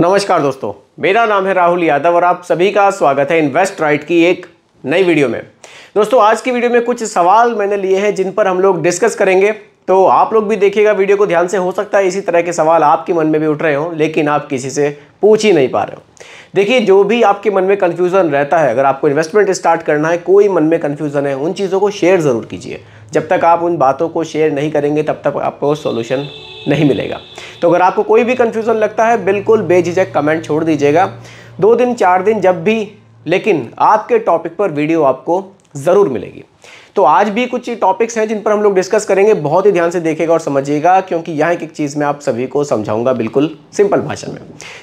नमस्कार दोस्तों मेरा नाम है राहुल यादव और आप सभी का स्वागत है इन्वेस्ट राइट की एक नई वीडियो में दोस्तों आज की वीडियो में कुछ सवाल मैंने लिए हैं जिन पर हम लोग डिस्कस करेंगे तो आप लोग भी देखिएगा वीडियो को ध्यान से हो सकता है इसी तरह के सवाल आपके मन में भी उठ रहे हों लेकिन आप किसी से पूछ ही नहीं पा रहे हो देखिए जो भी आपके मन में कन्फ्यूज़न रहता है अगर आपको इन्वेस्टमेंट स्टार्ट करना है कोई मन में कन्फ्यूज़न है उन चीज़ों को शेयर ज़रूर कीजिए जब तक आप उन बातों को शेयर नहीं करेंगे तब तक आपको सोल्यूशन नहीं मिलेगा तो अगर आपको कोई भी कन्फ्यूज़न लगता है बिल्कुल बेझिझक कमेंट छोड़ दीजिएगा दो दिन चार दिन जब भी लेकिन आपके टॉपिक पर वीडियो आपको ज़रूर मिलेगी तो आज भी कुछ टॉपिक्स हैं जिन पर हम लोग डिस्कस करेंगे बहुत ही ध्यान से देखेगा और समझिएगा क्योंकि यहाँ एक एक चीज़ मैं आप सभी को समझाऊंगा बिल्कुल सिंपल भाषा में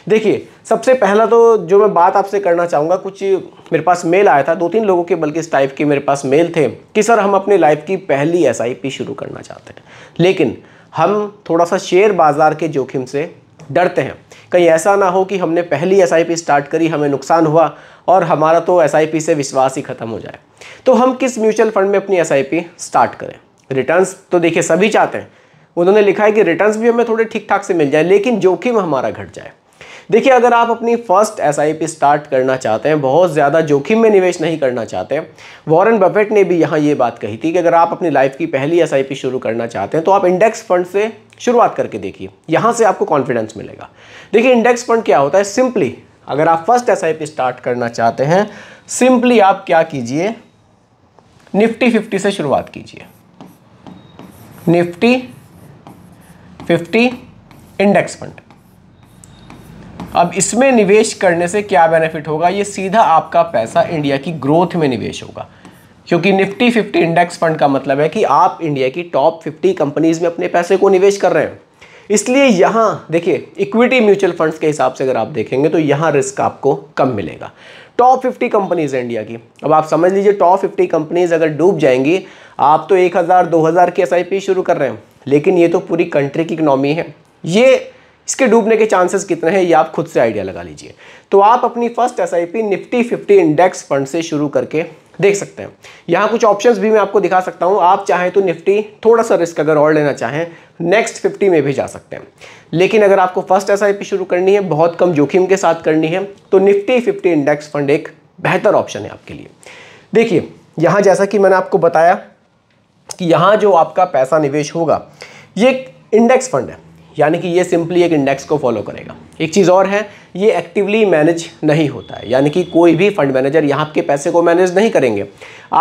देखिए सबसे पहला तो जो मैं बात आपसे करना चाहूँगा कुछ मेरे पास मेल आया था दो तीन लोगों के बल्कि इस टाइप के मेरे पास मेल थे कि सर हम अपने लाइफ की पहली एस शुरू करना चाहते हैं लेकिन हम थोड़ा सा शेयर बाज़ार के जोखिम से डरते हैं कहीं ऐसा ना हो कि हमने पहली एस स्टार्ट करी हमें नुकसान हुआ और हमारा तो एस से विश्वास ही खत्म हो जाए तो हम किस म्यूचुअल फंड में अपनी एस स्टार्ट करें रिटर्न तो देखिए सभी चाहते हैं उन्होंने लिखा है कि रिटर्न्स भी हमें थोड़े ठीक ठाक से मिल जाए लेकिन जोखिम हमारा घट जाए देखिए अगर आप अपनी फर्स्ट एस स्टार्ट करना चाहते हैं बहुत ज़्यादा जोखिम में निवेश नहीं करना चाहते हैं वॉरेन बफेट ने भी यहाँ ये बात कही थी कि अगर आप अपनी लाइफ की पहली एस शुरू करना चाहते हैं तो आप इंडेक्स फंड से शुरुआत करके देखिए यहां से आपको कॉन्फिडेंस मिलेगा देखिए इंडेक्स फंड क्या होता है सिंपली अगर आप फर्स्ट एस स्टार्ट करना चाहते हैं सिंपली आप क्या कीजिए निफ्टी फिफ्टी से शुरुआत कीजिए निफ्टी फिफ्टी इंडेक्स फंड अब इसमें निवेश करने से क्या बेनिफिट होगा ये सीधा आपका पैसा इंडिया की ग्रोथ में निवेश होगा क्योंकि निफ्टी फिफ्टी इंडेक्स फंड का मतलब है कि आप इंडिया की टॉप फिफ्टी कंपनीज में अपने पैसे को निवेश कर रहे हैं इसलिए यहाँ देखिए इक्विटी म्यूचुअल फंड्स के हिसाब से अगर आप देखेंगे तो यहाँ रिस्क आपको कम मिलेगा टॉप 50 कंपनीज है इंडिया की अब आप समझ लीजिए टॉप 50 कंपनीज अगर डूब जाएंगी आप तो एक दो हज़ार की एस शुरू कर रहे हैं लेकिन ये तो पूरी कंट्री की इकनॉमी है ये इसके डूबने के चांसेस कितने हैं ये आप खुद से आइडिया लगा लीजिए तो आप अपनी फर्स्ट एस निफ्टी फिफ्टी इंडेक्स फंड से शुरू करके देख सकते हैं यहाँ कुछ ऑप्शंस भी मैं आपको दिखा सकता हूँ आप चाहें तो निफ्टी थोड़ा सा रिस्क अगर और लेना चाहें नेक्स्ट फिफ्टी में भी जा सकते हैं लेकिन अगर आपको फर्स्ट एस शुरू करनी है बहुत कम जोखिम के साथ करनी है तो निफ्टी फिफ्टी इंडेक्स फंड एक बेहतर ऑप्शन है आपके लिए देखिए यहाँ जैसा कि मैंने आपको बताया कि यहाँ जो आपका पैसा निवेश होगा ये इंडेक्स फंड है यानी कि ये सिंपली एक इंडेक्स को फॉलो करेगा एक चीज़ और है ये एक्टिवली मैनेज नहीं होता है यानी कि कोई भी फंड मैनेजर यहाँ आपके पैसे को मैनेज नहीं करेंगे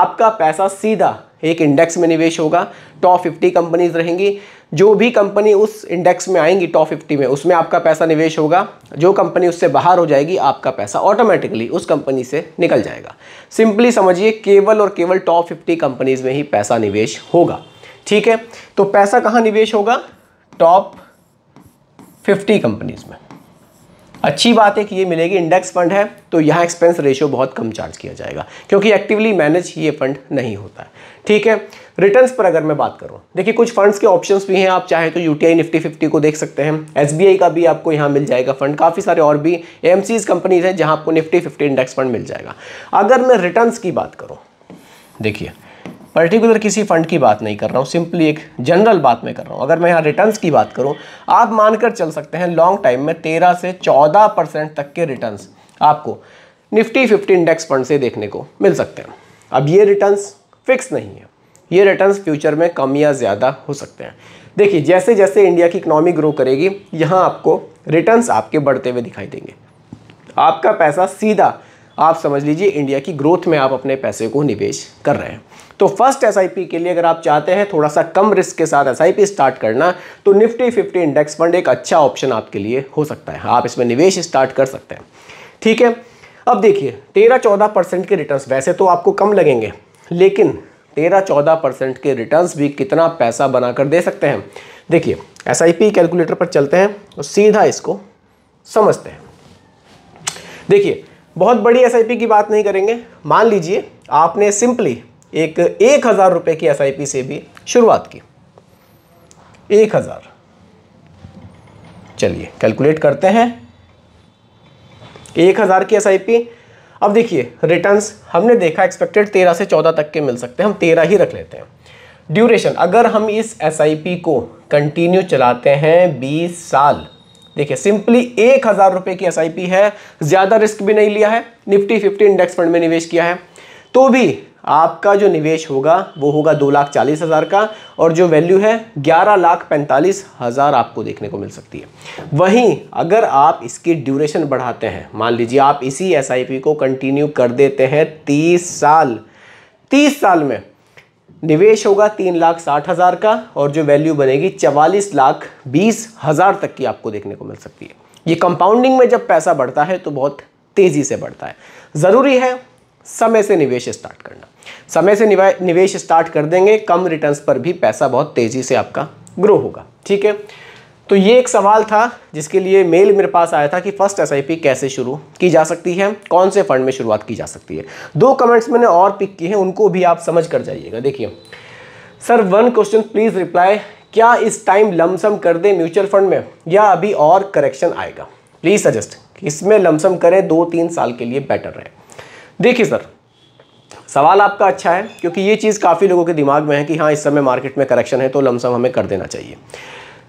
आपका पैसा सीधा एक इंडेक्स में निवेश होगा टॉप फिफ्टी कंपनीज रहेंगी जो भी कंपनी उस इंडेक्स में आएंगी टॉप फिफ्टी में उसमें आपका पैसा निवेश होगा जो कंपनी उससे बाहर हो जाएगी आपका पैसा ऑटोमेटिकली उस कंपनी से निकल जाएगा सिंपली समझिए केवल और केवल टॉप फिफ्टी कंपनीज में ही पैसा निवेश होगा ठीक है तो पैसा कहाँ निवेश होगा टॉप फिफ्टी कंपनीज में अच्छी बात है कि ये मिलेगी इंडेक्स फंड है तो यहाँ एक्सपेंस रेशियो बहुत कम चार्ज किया जाएगा क्योंकि एक्टिवली मैनेज ये फंड नहीं होता है ठीक है रिटर्न्स पर अगर मैं बात करूँ देखिए कुछ फंड्स के ऑप्शंस भी हैं आप चाहे तो यूटीआई निफ्टी फिफ्टी को देख सकते हैं एसबीआई का भी आपको यहाँ मिल जाएगा फंड काफ़ी सारे और भी एम कंपनीज हैं जहाँ आपको निफ्टी फिफ्टी इंडेक्स फंड मिल जाएगा अगर मैं रिटर्न की बात करूँ देखिए पर्टिकुलर किसी फंड की बात नहीं कर रहा हूँ सिंपली एक जनरल बात मैं कर रहा हूँ अगर मैं यहाँ रिटर्न्स की बात करूँ आप मानकर चल सकते हैं लॉन्ग टाइम में तेरह से चौदह परसेंट तक के रिटर्न्स आपको निफ्टी फिफ्टी इंडेक्स फंड से देखने को मिल सकते हैं अब ये रिटर्न्स फिक्स नहीं है ये रिटर्न्स फ्यूचर में कम या ज़्यादा हो सकते हैं देखिए जैसे जैसे इंडिया की इकनॉमी ग्रो करेगी यहाँ आपको रिटर्न्स आपके बढ़ते हुए दिखाई देंगे आपका पैसा सीधा आप समझ लीजिए इंडिया की ग्रोथ में आप अपने पैसे को निवेश कर रहे हैं तो फर्स्ट एस के लिए अगर आप चाहते हैं थोड़ा सा कम रिस्क के साथ एस स्टार्ट करना तो निफ्टी फिफ्टी इंडेक्स फंड एक अच्छा ऑप्शन आपके लिए हो सकता है आप इसमें निवेश स्टार्ट कर सकते हैं ठीक है अब देखिए तेरह चौदह परसेंट के रिटर्न्स वैसे तो आपको कम लगेंगे लेकिन तेरह चौदह परसेंट के रिटर्न्स भी कितना पैसा बनाकर दे सकते हैं देखिए एस कैलकुलेटर पर चलते हैं और सीधा इसको समझते हैं देखिए बहुत बड़ी एस की बात नहीं करेंगे मान लीजिए आपने सिंपली एक एक हज़ार रुपए की एस से भी शुरुआत की एक हज़ार चलिए कैलकुलेट करते हैं एक हज़ार की एस अब देखिए रिटर्न्स हमने देखा एक्सपेक्टेड तेरह से चौदह तक के मिल सकते हैं हम तेरह ही रख लेते हैं ड्यूरेशन अगर हम इस एस को कंटिन्यू चलाते हैं बीस साल देखिए सिंपली एक हज़ार रुपए की एस है ज़्यादा रिस्क भी नहीं लिया है निफ्टी फिफ्टी इंडेक्स फंड में निवेश किया है तो भी आपका जो निवेश होगा वो होगा दो लाख चालीस हज़ार का और जो वैल्यू है ग्यारह लाख पैंतालीस हज़ार आपको देखने को मिल सकती है वहीं अगर आप इसकी ड्यूरेशन बढ़ाते हैं मान लीजिए आप इसी एस को कंटिन्यू कर देते हैं तीस साल तीस साल में निवेश होगा तीन लाख साठ हज़ार का और जो वैल्यू बनेगी चवालीस लाख बीस हज़ार तक की आपको देखने को मिल सकती है ये कंपाउंडिंग में जब पैसा बढ़ता है तो बहुत तेज़ी से बढ़ता है ज़रूरी है समय से निवेश स्टार्ट करना समय से निवेश स्टार्ट कर देंगे कम रिटर्न्स पर भी पैसा बहुत तेज़ी से आपका ग्रो होगा ठीक है तो ये एक सवाल था जिसके लिए मेल मेरे पास आया था कि फर्स्ट एस कैसे शुरू की जा सकती है कौन से फंड में शुरुआत की जा सकती है दो कमेंट्स मैंने और पिक किए हैं उनको भी आप समझ कर जाइएगा देखिए sir one question please reply क्या इस टाइम लमसम कर दें म्यूचुअल फंड में या अभी और करेक्शन आएगा प्लीज़ सजेस्ट इसमें लमसम करें दो तीन साल के लिए बेटर रहे देखिए सर सवाल आपका अच्छा है क्योंकि ये चीज़ काफ़ी लोगों के दिमाग में है कि हाँ इस समय मार्केट में करेक्शन है तो लमसम हमें कर देना चाहिए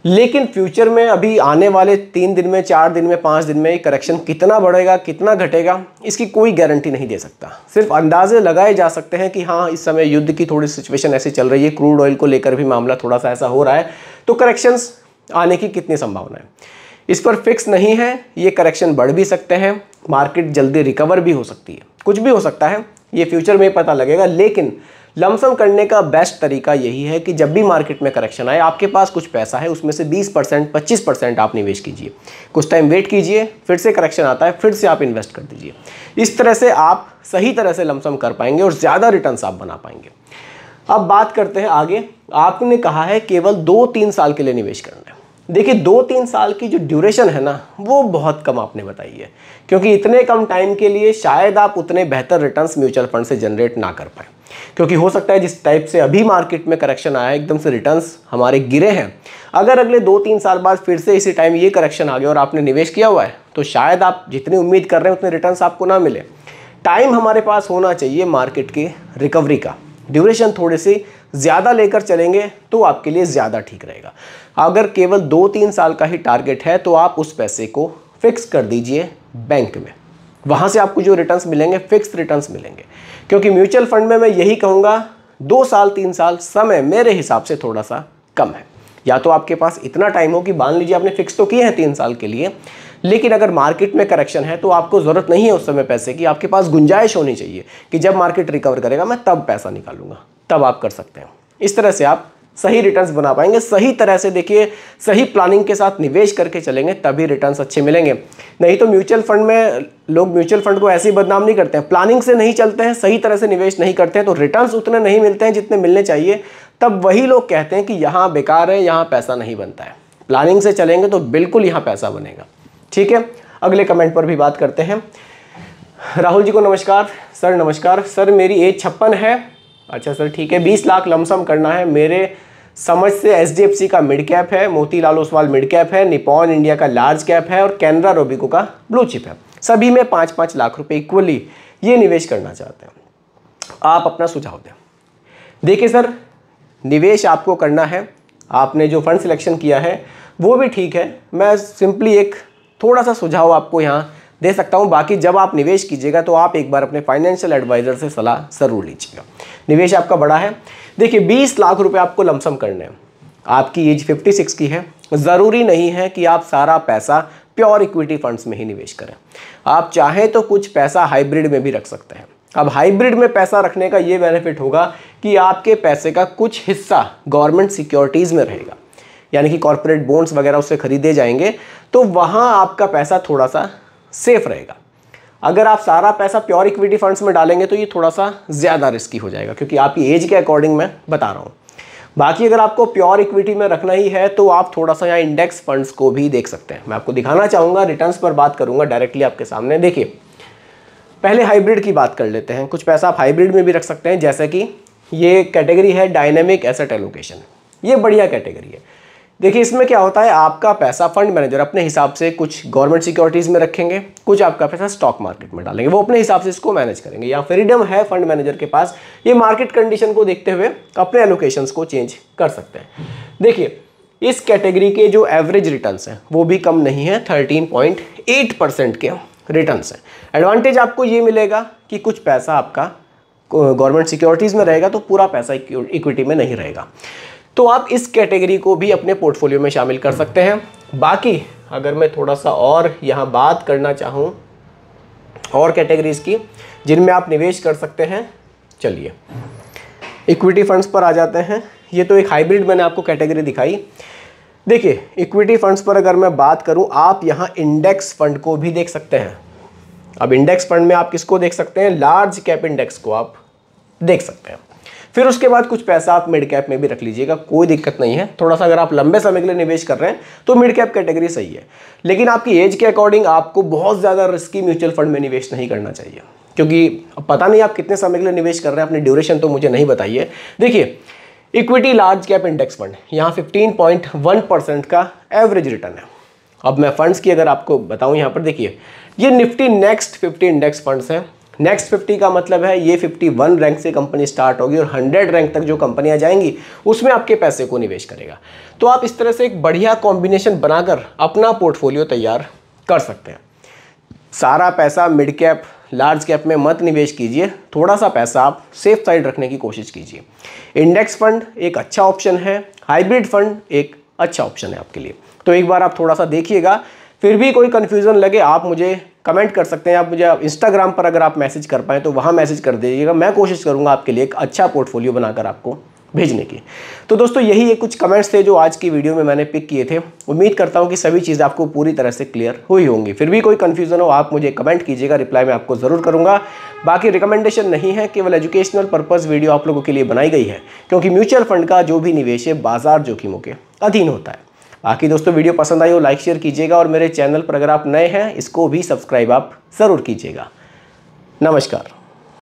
लेकिन फ्यूचर में अभी आने वाले तीन दिन में चार दिन में पाँच दिन में करेक्शन कितना बढ़ेगा कितना घटेगा इसकी कोई गारंटी नहीं दे सकता सिर्फ अंदाजे लगाए जा सकते हैं कि हाँ इस समय युद्ध की थोड़ी सिचुएशन ऐसी चल रही है क्रूड ऑयल को लेकर भी मामला थोड़ा सा ऐसा हो रहा है तो करेक्शंस आने की कितनी संभावना है इस पर फिक्स नहीं है ये करेक्शन बढ़ भी सकते हैं मार्केट जल्दी रिकवर भी हो सकती है कुछ भी हो सकता है ये फ्यूचर में पता लगेगा लेकिन लमसम करने का बेस्ट तरीका यही है कि जब भी मार्केट में करेक्शन आए आपके पास कुछ पैसा है उसमें से 20 परसेंट पच्चीस परसेंट आप निवेश कीजिए कुछ टाइम वेट कीजिए फिर से करेक्शन आता है फिर से आप इन्वेस्ट कर दीजिए इस तरह से आप सही तरह से लमसम कर पाएंगे और ज़्यादा रिटर्न आप बना पाएंगे अब बात करते हैं आगे आपने कहा है केवल दो तीन साल के लिए निवेश करना है देखिए दो तीन साल की जो ड्यूरेशन है ना वो बहुत कम आपने बताई है क्योंकि इतने कम टाइम के लिए शायद आप उतने बेहतर रिटर्न्स म्यूचुअल फंड से जनरेट ना कर पाएँ क्योंकि हो सकता है जिस टाइप से अभी मार्केट में करेक्शन आया एकदम से रिटर्न्स हमारे गिरे हैं अगर अगले दो तीन साल बाद फिर से इसी टाइम ये करेक्शन आ गया और आपने निवेश किया हुआ है तो शायद आप जितनी उम्मीद कर रहे हैं उतने रिटर्न्स आपको ना मिले टाइम हमारे पास होना चाहिए मार्केट के रिकवरी का ड्यूरेशन थोड़ी सी ज़्यादा लेकर चलेंगे तो आपके लिए ज़्यादा ठीक रहेगा अगर केवल दो तीन साल का ही टारगेट है तो आप उस पैसे को फिक्स कर दीजिए बैंक में वहाँ से आपको जो रिटर्न्स मिलेंगे फिक्स रिटर्न्स मिलेंगे क्योंकि म्यूचुअल फंड में मैं यही कहूँगा दो साल तीन साल समय मेरे हिसाब से थोड़ा सा कम है या तो आपके पास इतना टाइम हो कि मान लीजिए आपने फिक्स तो किए हैं तीन साल के लिए लेकिन अगर मार्केट में करेक्शन है तो आपको ज़रूरत नहीं है उस समय पैसे की आपके पास गुंजाइश होनी चाहिए कि जब मार्केट रिकवर करेगा मैं तब पैसा निकालूंगा तब आप कर सकते हैं इस तरह से आप सही रिटर्न्स बना पाएंगे सही तरह से देखिए सही प्लानिंग के साथ निवेश करके चलेंगे तभी रिटर्न्स अच्छे मिलेंगे नहीं तो म्यूचुअल फंड में लोग म्यूचुअल फंड को ऐसे ही बदनाम नहीं करते हैं प्लानिंग से नहीं चलते हैं सही तरह से निवेश नहीं करते हैं तो रिटर्न्स उतने नहीं मिलते हैं जितने मिलने चाहिए तब वही लोग कहते हैं कि यहाँ बेकार है यहाँ पैसा नहीं बनता है प्लानिंग से चलेंगे तो बिल्कुल यहाँ पैसा बनेगा ठीक है अगले कमेंट पर भी बात करते हैं राहुल जी को नमस्कार सर नमस्कार सर मेरी एज छप्पन है अच्छा सर ठीक है बीस लाख लमसम करना है मेरे समझ से एच का मिड कैप है मोतीलाल ओसवाल मिड कैप है निपॉन इंडिया का लार्ज कैप है और कैनरा रोबिको का ब्लू चिप है सभी में पाँच पाँच लाख रुपए इक्वली ये निवेश करना चाहते हैं आप अपना सुझाव दें देखिए सर निवेश आपको करना है आपने जो फंड सिलेक्शन किया है वो भी ठीक है मैं सिंपली एक थोड़ा सा सुझाव आपको यहाँ दे सकता हूँ बाकी जब आप निवेश कीजिएगा तो आप एक बार अपने फाइनेंशियल एडवाइज़र से सलाह ज़रूर लीजिएगा निवेश आपका बड़ा है देखिए बीस लाख रुपये आपको लमसम करने हैं आपकी एज फिफ्टी की है ज़रूरी नहीं है कि आप सारा पैसा प्योर इक्विटी फंड्स में ही निवेश करें आप चाहें तो कुछ पैसा हाइब्रिड में भी रख सकते हैं अब हाइब्रिड में पैसा रखने का ये बेनिफिट होगा कि आपके पैसे का कुछ हिस्सा गवर्नमेंट सिक्योरिटीज़ में रहेगा यानी कि कॉरपोरेट बॉन्ड्स वगैरह उससे खरीदे जाएंगे तो वहाँ आपका पैसा थोड़ा सा सेफ रहेगा अगर आप सारा पैसा प्योर इक्विटी फंड्स में डालेंगे तो ये थोड़ा सा ज़्यादा रिस्की हो जाएगा क्योंकि आपकी एज के अकॉर्डिंग मैं बता रहा हूँ बाकी अगर आपको प्योर इक्विटी में रखना ही है तो आप थोड़ा सा यहाँ इंडेक्स फंड्स को भी देख सकते हैं मैं आपको दिखाना चाहूँगा रिटर्न्स पर बात करूँगा डायरेक्टली आपके सामने देखिए पहले हाइब्रिड की बात कर लेते हैं कुछ पैसा आप हाइब्रिड में भी रख सकते हैं जैसे कि ये कैटेगरी है डायनेमिक एसेट एलोकेशन ये बढ़िया कैटेगरी है देखिए इसमें क्या होता है आपका पैसा फंड मैनेजर अपने हिसाब से कुछ गवर्नमेंट सिक्योरिटीज़ में रखेंगे कुछ आपका पैसा स्टॉक मार्केट में डालेंगे वो अपने हिसाब से इसको मैनेज करेंगे या फ्रीडम है फंड मैनेजर के पास ये मार्केट कंडीशन को देखते हुए अपने एलोकेशन को चेंज कर सकते हैं देखिए इस कैटेगरी के जो एवरेज रिटर्न हैं वो भी कम नहीं है थर्टीन परसेंट के रिटर्न हैं एडवांटेज आपको ये मिलेगा कि कुछ पैसा आपका गवर्नमेंट सिक्योरिटीज़ में रहेगा तो पूरा पैसा इक्विटी में नहीं रहेगा तो आप इस कैटेगरी को भी अपने पोर्टफोलियो में शामिल कर सकते हैं बाकी अगर मैं थोड़ा सा और यहाँ बात करना चाहूँ और कैटेगरीज की जिनमें आप निवेश कर सकते हैं चलिए इक्विटी फंड्स पर आ जाते हैं ये तो एक हाइब्रिड मैंने आपको कैटेगरी दिखाई देखिए इक्विटी फंड्स पर अगर मैं बात करूं आप यहां इंडेक्स फंड को भी देख सकते हैं अब इंडेक्स फंड में आप किसको देख सकते हैं लार्ज कैप इंडेक्स को आप देख सकते हैं फिर उसके बाद कुछ पैसा आप मिड कैप में भी रख लीजिएगा कोई दिक्कत नहीं है थोड़ा सा अगर आप लंबे समय के लिए निवेश कर रहे हैं तो मिड कैप कैटेगरी सही है लेकिन आपकी एज के अकॉर्डिंग आपको बहुत ज़्यादा रिस्की म्यूचुअल फंड में निवेश नहीं करना चाहिए क्योंकि पता नहीं आप कितने समय के लिए निवेश कर रहे हैं अपनी ड्यूरेशन तो मुझे नहीं बताइए देखिए equity large cap index fund यहाँ फिफ्टीन परसेंट का एवरेज रिटर्न है अब मैं फंड्स की अगर आपको बताऊं यहाँ पर देखिए ये Nifty next fifty index funds हैं नेक्स्ट फिफ्टी का मतलब है ये फिफ्टी वन रैंक से कंपनी स्टार्ट होगी और हंड्रेड रैंक तक जो कंपनियाँ जाएंगी उसमें आपके पैसे को निवेश करेगा तो आप इस तरह से एक बढ़िया कॉम्बिनेशन बनाकर अपना पोर्टफोलियो तैयार कर सकते हैं सारा पैसा मिड कैप लार्ज कैप में मत निवेश कीजिए थोड़ा सा पैसा आप सेफ साइड रखने की कोशिश कीजिए इंडेक्स फंड एक अच्छा ऑप्शन है हाइब्रिड फंड एक अच्छा ऑप्शन है आपके लिए तो एक बार आप थोड़ा सा देखिएगा फिर भी कोई कन्फ्यूज़न लगे आप मुझे कमेंट कर सकते हैं आप मुझे इंस्टाग्राम पर अगर आप मैसेज कर पाएँ तो वहाँ मैसेज कर दीजिएगा मैं कोशिश करूँगा आपके लिए एक अच्छा पोर्टफोलियो बनाकर आपको भेजने की तो दोस्तों यही ये कुछ कमेंट्स थे जो आज की वीडियो में मैंने पिक किए थे उम्मीद करता हूँ कि सभी चीज़ें आपको पूरी तरह से क्लियर हुई होंगी फिर भी कोई कन्फ्यूजन हो आप मुझे कमेंट कीजिएगा रिप्लाई मैं आपको ज़रूर करूँगा बाकी रिकमेंडेशन नहीं है केवल एजुकेशनल पर्पज़ वीडियो आप लोगों के लिए बनाई गई है क्योंकि म्यूचुअल फंड का जो भी निवेश है बाजार जोखिमों के अधीन होता है बाकी दोस्तों वीडियो पसंद आई हो लाइक शेयर कीजिएगा और मेरे चैनल पर अगर आप नए हैं इसको भी सब्सक्राइब आप ज़रूर कीजिएगा नमस्कार